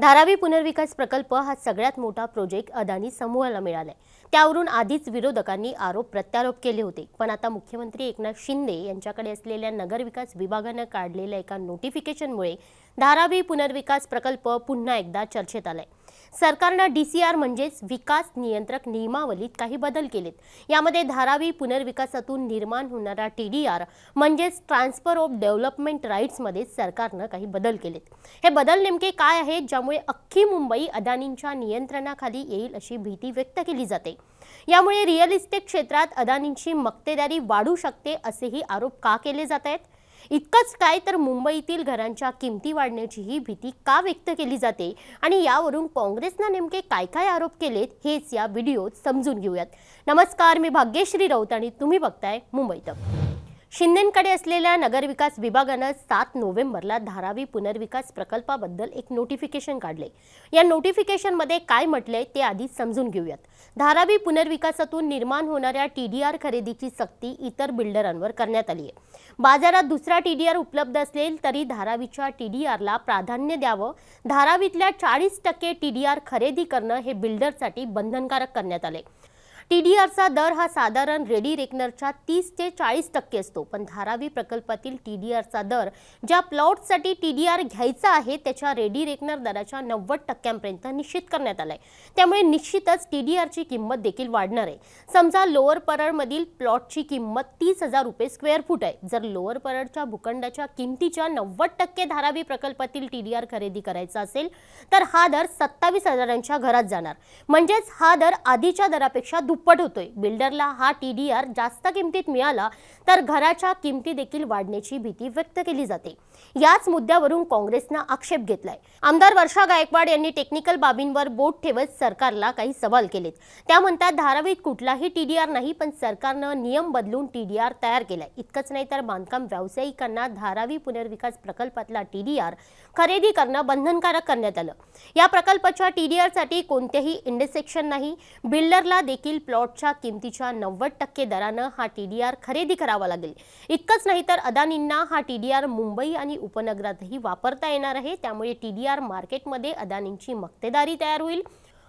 धारावी पुनर्विकास प्रकल्प हा सगळ्यात मोठा प्रोजेक्ट अदानी समूहाला मिळालाय त्यावरून आधीच विरोधकांनी आरोप प्रत्यारोप केले होते पण आता मुख्यमंत्री एकनाथ शिंदे यांच्याकडे असलेल्या नगरविकास विभागानं काढलेल्या एका नोटिफिकेशनमुळे धारावी पुनर्विकास प्रकल्प पुन्हा एकदा चर्चेत आलाय सरकारनं डी सी आर म्हणजेच विकास नियंत्रक नियमावलीत काही बदल केलेत यामध्ये धारावी पुनर्विकासातून निर्माण होणारा टी डी आर म्हणजेच ट्रान्सफर ऑफ डेव्हलपमेंट राईट्समध्ये सरकारनं काही बदल केलेत हे बदल नेमके काय आहेत ज्यामुळे अख्खी मुंबई अदानींच्या नियंत्रणाखाली येईल अशी भीती व्यक्त केली जाते यामुळे रिअल इस्टेट क्षेत्रात अदानींची मक्तेदारी वाढू शकते असेही आरोप का केले जात आहेत इतकंच काय तर मुंबईतील घरांच्या किमती वाढण्याची ही भीती का व्यक्त केली जाते आणि यावरून काँग्रेसनं नेमके काय काय आरोप केलेत हेच या व्हिडिओत समजून घेऊयात नमस्कार मी भाग्यश्री राऊत आणि तुम्ही बघताय मुंबईत शिंदेकडे असलेल्या नगरविकास विभागानं सात नोव्हेंबरला धारावी पुनर्विकास प्रकल्पाबद्दल एक नोटिफिकेशन काढले या नोटिफिकेशनमध्ये काय म्हटले ते आधी समजून घेऊयात धारावी पुनर्विकासातून निर्माण होणाऱ्या टी डी आर खरेदीची सक्ती इतर बिल्डरांवर करण्यात आली आहे बाजारात दुसरा टी डी आर उपलब्ध असेल तरी धारावीच्या टी डी आरला प्राधान्य द्यावं धारावीतल्या चाळीस टक्के टी डी आर खरेदी करणं हे बिल्डरसाठी बंधनकारक करण्यात आले टी डी आरचा दर हा साधारण रेडी रेकनरच्या तीस ते चाळीस टक्के असतो पण धारावी प्रकल्पातील टी डी आरचा दर ज्या प्लॉटसाठी टी डी आर घ्यायचा आहे त्याच्या रेडी रेकनर दराच्या नव्वद टक्क्यांपर्यंत निश्चित करण्यात आहे त्यामुळे निश्चितच टी डी आरची किंमत देखील वाढणार आहे समजा लोअर परळमधील प्लॉटची किंमत तीस हजार रुपये स्क्वेअर फूट आहे जर लोअर परळच्या भूखंडाच्या किमतीच्या नव्वद टक्के धारावी प्रकल्पातील टी डी आर खरेदी करायचा असेल तर हा दर सत्तावीस हजारांच्या घरात जाणार म्हणजेच हा दर आधीच्या दरापेक्षा दुप्पट होतोय बिल्डरला हा टीडीआर जास्त किमतीत मिळाला तर घराच्या किमती देखील वाढण्याची भीती व्यक्त केली जाते याच मुद्द्यावरून काँग्रेसनं आक्षेप घेतलाय आमदार वर्षा गायकवाड यांनी टेक्निकल बाबींवर बोट ठेवत सरकारला काही सवाल केलेत त्या म्हणतात धारावीत कुठलाही टीडीआर नाही पण सरकारनं नियम बदलून टीडीआर तयार केलाय इतकंच नाही तर बांधकाम व्यावसायिकांना धारावी पुनर्विकास प्रकल्पातला टीडीआर खरेदी करणं बंधनकारक करण्यात आलं या प्रकल्पाच्या टीडीआर साठी कोणतेही इंटरसेक्शन नाही बिल्डरला देखील प्लॉटच्या किमतीच्या नव्वद टक्के दरानं हा टी डी आर खरेदी करावा लागेल इतकंच नाही तर अदानींना हा टी डी आर मुंबई आणि उपनगरातही वापरता येणार आहे त्यामुळे टी डी आर मार्केटमध्ये अदानींची मक्तेदारी तयार होईल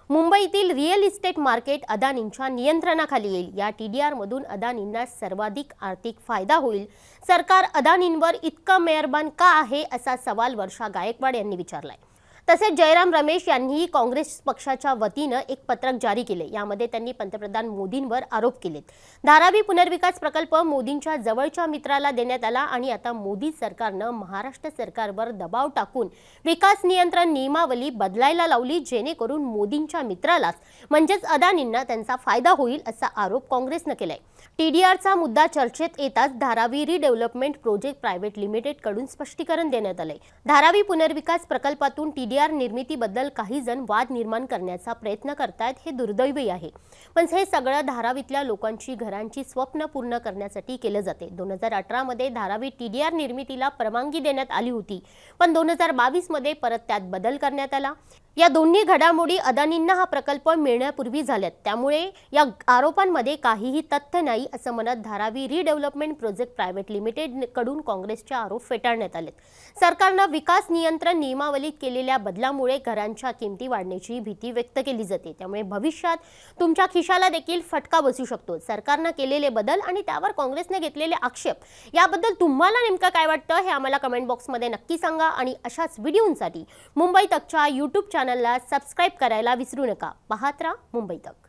मुंबईतील रिअल इस्टेट मार्केट अदानींच्या नियंत्रणाखाली येईल या टी डी आरमधून अदानींना सर्वाधिक आर्थिक फायदा होईल सरकार अदानींवर इतकं मेहरबान का आहे असा सवाल वर्षा गायकवाड यांनी विचारला आहे तसेच जयराम रमेश यांनीही काँग्रेस पक्षाच्या वतीनं एक पत्रक जारी केले यामध्ये त्यांनी पंतप्रधान मोदींवर आरोप केले धारावी पुनर्विकास प्रकल्प मोदींच्या जवळच्या मित्राला देण्यात आला आणि आता मोदी सरकारनं महाराष्ट्र सरकारवर दबाव टाकून विकास नियंत्रण नियमावली बदलायला लावली जेणेकरून मोदींच्या मित्रालाच म्हणजेच अदानींना त्यांचा फायदा होईल असा आरोप काँग्रेसनं केलाय टीडीआरचा मुद्दा चर्चेत येताच Dharavi redevelopment project private limited कडून स्पष्टीकरण देण्यात आलंय धारावी पुनर्विकास प्रकल्पातून टीडी एनडीआर बद्दल काही जण वाद निर्माण करण्याचा प्रयत्न करतायत हे दुर्दैवी आहे पण हे सगळं धारावीतल्या लोकांची घरांची स्वप्न पूर्ण करण्यासाठी केलं जाते दोन हजार मध्ये धारावी टीडीआर निर्मितीला परवानगी देण्यात आली होती पण दोन हजार बावीसमध्ये परत त्यात बदल करण्यात आला या दोन्ही घडामोडी अदानींना हा प्रकल्प मिळण्यापूर्वी झाल्यात त्यामुळे या आरोपांमध्ये काहीही तथ्य नाही असं म्हणत धारावी रिडेव्हलपमेंट प्रोजेक्ट प्रायव्हेट लिमिटेडकडून काँग्रेसचे आरोप फेटाळण्यात आलेत सरकारनं विकास नियंत्रण नियमावलीत केलेल्या बदलामुळे घरांच्या किमती वाढण्याची भीती व्यक्त केली जाते त्यामुळे भविष्यात तुमच्या खिशाला देखील फटका बसू शकतो सरकारनं केलेले बदल आणि त्यावर काँग्रेसने घेतलेले आक्षेप याबद्दल तुम्हाला नेमकं काय वाटतं हे आम्हाला कमेंट बॉक्समध्ये नक्की सांगा आणि अशाच व्हिडिओंसाठी मुंबई तकच्या यूट्यूब चॅनल चॅनलला सबस्क्राईब करायला विसरू नका पाहत मुंबई तक